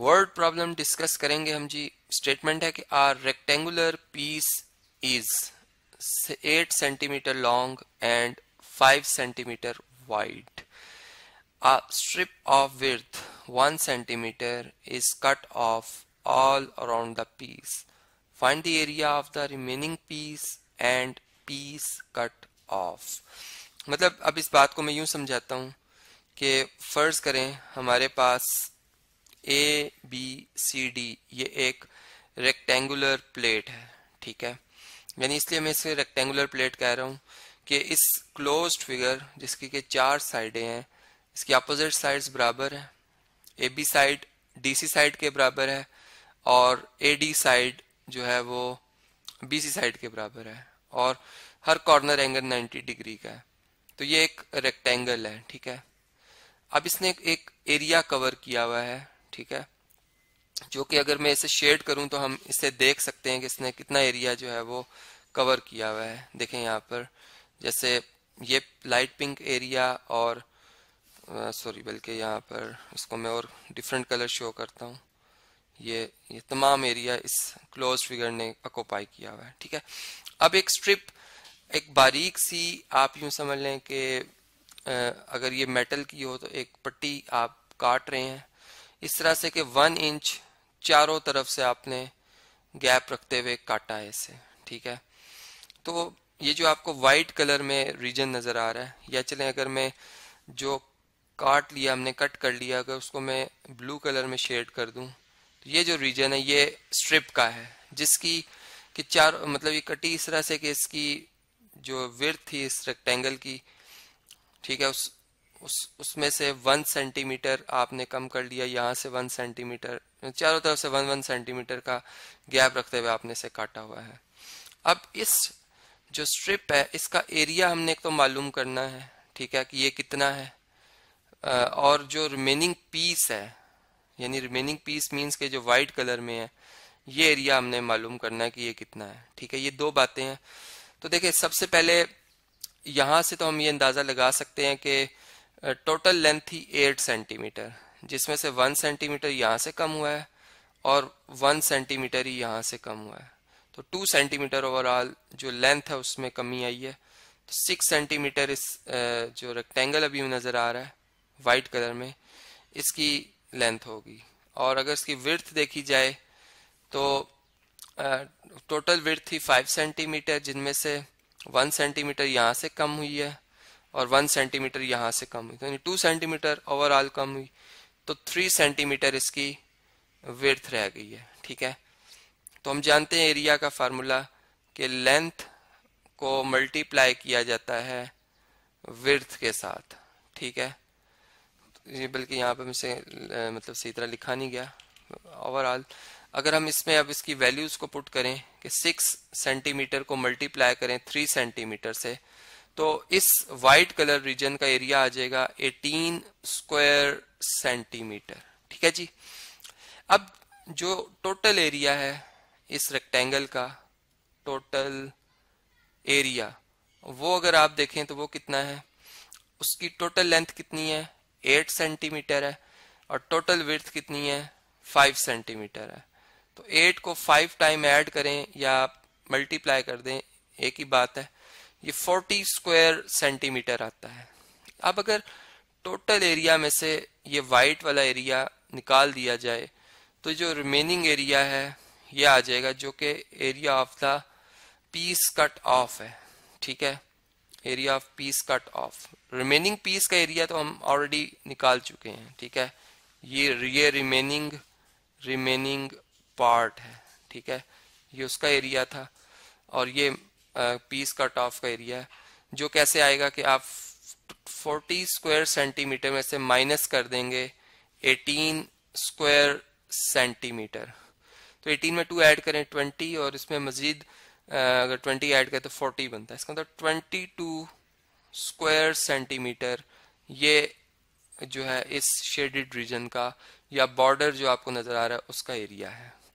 word problem discuss करेंगे हम जी statement है कि are rectangular piece is eight centimetre long and five centimetre wide strip of width one centimetre is cut off all around the piece find the area of the remaining piece and piece cut off मतलब अब इस बात को मैं यूं समझाता हूं कि फर्ज करें हमारे पास ए बी सी डी ये एक रेक्टेंगुलर प्लेट है ठीक है यानी इसलिए मैं इसे रेक्टेंगुलर प्लेट कह रहा हूँ कि इस क्लोज्ड फिगर जिसकी के चार साइडें हैं इसकी अपोजिट साइड्स बराबर है A B side D C side के बराबर है और ए डी साइड जो है वो बी सी साइड के बराबर है और हर कॉर्नर एंगल 90 डिग्री का है तो ये एक रेक्टेंगल है ठीक है अब इसने एक एरिया कवर किया हुआ है ठीक है जो कि अगर मैं इसे शेड करूं तो हम इसे देख सकते हैं कि इसने कितना एरिया जो है वो कवर किया हुआ है देखें यहाँ पर जैसे ये लाइट पिंक एरिया और सॉरी बल्कि यहाँ पर इसको मैं और डिफरेंट कलर शो करता हूँ ये ये तमाम एरिया इस क्लोज फिगर ने अकोपाई किया हुआ है ठीक है अब एक स्ट्रिप एक बारीक सी आप यूं समझ लें कि अगर ये मेटल की हो तो एक पट्टी आप काट रहे हैं इस तरह से कि वन इंच चारों तरफ से आपने गैप रखते हुए काटा है इसे ठीक है तो ये जो आपको वाइट कलर में रीजन नज़र आ रहा है या चले अगर मैं जो काट लिया हमने कट कर लिया अगर उसको मैं ब्लू कलर में शेड कर दूं तो ये जो रीजन है ये स्ट्रिप का है जिसकी कि चार मतलब ये कटी इस तरह से कि इसकी जो विर्थ थी इस रेक्टेंगल की ठीक है उस उस उसमें से वन सेंटीमीटर आपने कम कर लिया यहाँ से वन सेंटीमीटर चारों तरफ से वन वन सेंटीमीटर का गैप रखते हुए आपने इसे काटा हुआ है अब इस जो स्ट्रिप है इसका एरिया हमने एक तो मालूम करना है ठीक है कि ये कितना है और जो रिमेनिंग पीस है यानी रिमेनिंग पीस मींस के जो वाइट कलर में है ये एरिया हमने मालूम करना है कि ये कितना है ठीक है ये दो बातें हैं तो देखिये सबसे पहले यहां से तो हम ये अंदाज़ा लगा सकते हैं कि टोटल लेंथ थी एट सेंटीमीटर जिसमें से वन सेंटीमीटर यहाँ से कम हुआ है और वन सेंटीमीटर ही यहाँ से कम हुआ है तो टू सेंटीमीटर ओवरऑल जो लेंथ है उसमें कमी आई है तो सिक्स सेंटीमीटर इस जो रेक्टेंगल अभी नज़र आ रहा है वाइट कलर में इसकी लेंथ होगी और अगर इसकी विर्थ देखी जाए तो टोटल विर्थ थी फाइव सेंटीमीटर जिनमें से वन सेंटीमीटर यहाँ से कम हुई है और वन सेंटीमीटर यहां से कम हुई तो यानी टू सेंटीमीटर ओवरऑल कम हुई तो थ्री सेंटीमीटर इसकी विर्थ रह गई है ठीक है तो हम जानते हैं एरिया का फार्मूला कि लेंथ को मल्टीप्लाई किया जाता है विर्थ के साथ ठीक है ये बल्कि यहाँ पे मुझसे मतलब सही तरह लिखा नहीं गया ओवरऑल अगर हम इसमें अब इसकी वैल्यूज को पुट करें कि सिक्स सेंटीमीटर को मल्टीप्लाई करें थ्री सेंटीमीटर से तो इस वाइट कलर रीजन का एरिया आ जाएगा 18 स्क्वायर सेंटीमीटर ठीक है जी अब जो टोटल एरिया है इस रेक्टेंगल का टोटल एरिया वो अगर आप देखें तो वो कितना है उसकी टोटल लेंथ कितनी है 8 सेंटीमीटर है और टोटल विर्थ कितनी है 5 सेंटीमीटर है तो 8 को 5 टाइम ऐड करें या मल्टीप्लाई कर दें एक ही बात है ये 40 स्क्वायर सेंटीमीटर आता है अब अगर टोटल एरिया में से ये वाइट वाला एरिया निकाल दिया जाए तो जो रिमेनिंग एरिया है ये आ जाएगा जो कि area of the piece cut off है ठीक है area of piece cut off remaining piece का एरिया तो हम ऑलरेडी निकाल चुके हैं ठीक है ये ये रिमेनिंग रिमेनिंग पार्ट है ठीक है ये उसका एरिया था और ये पीस कट ऑफ का एरिया है जो कैसे आएगा कि आप 40 स्क्वायर सेंटीमीटर में से माइनस कर देंगे 18 स्क्वायर सेंटीमीटर तो 18 में 2 ऐड करें 20 और इसमें मजीद अगर 20 ऐड करें तो 40 बनता है इसका मतलब 22 स्क्वायर सेंटीमीटर ये जो है इस शेडेड रीजन का या बॉर्डर जो आपको नज़र आ रहा है उसका एरिया है